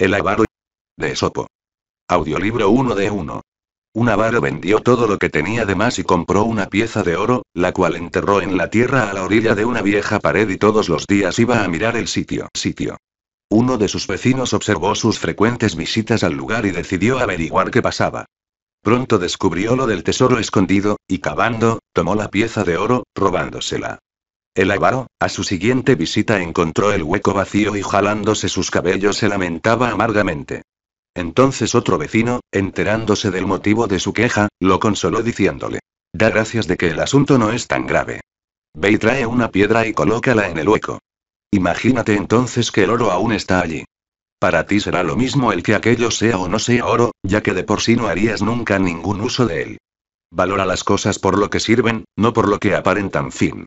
El avaro de Esopo. Audiolibro 1 de 1. Un avaro vendió todo lo que tenía de más y compró una pieza de oro, la cual enterró en la tierra a la orilla de una vieja pared y todos los días iba a mirar el sitio. sitio. Uno de sus vecinos observó sus frecuentes visitas al lugar y decidió averiguar qué pasaba. Pronto descubrió lo del tesoro escondido, y cavando, tomó la pieza de oro, robándosela. El avaro, a su siguiente visita encontró el hueco vacío y jalándose sus cabellos se lamentaba amargamente. Entonces otro vecino, enterándose del motivo de su queja, lo consoló diciéndole, Da gracias de que el asunto no es tan grave. Ve y trae una piedra y colócala en el hueco. Imagínate entonces que el oro aún está allí. Para ti será lo mismo el que aquello sea o no sea oro, ya que de por sí no harías nunca ningún uso de él. Valora las cosas por lo que sirven, no por lo que aparentan fin.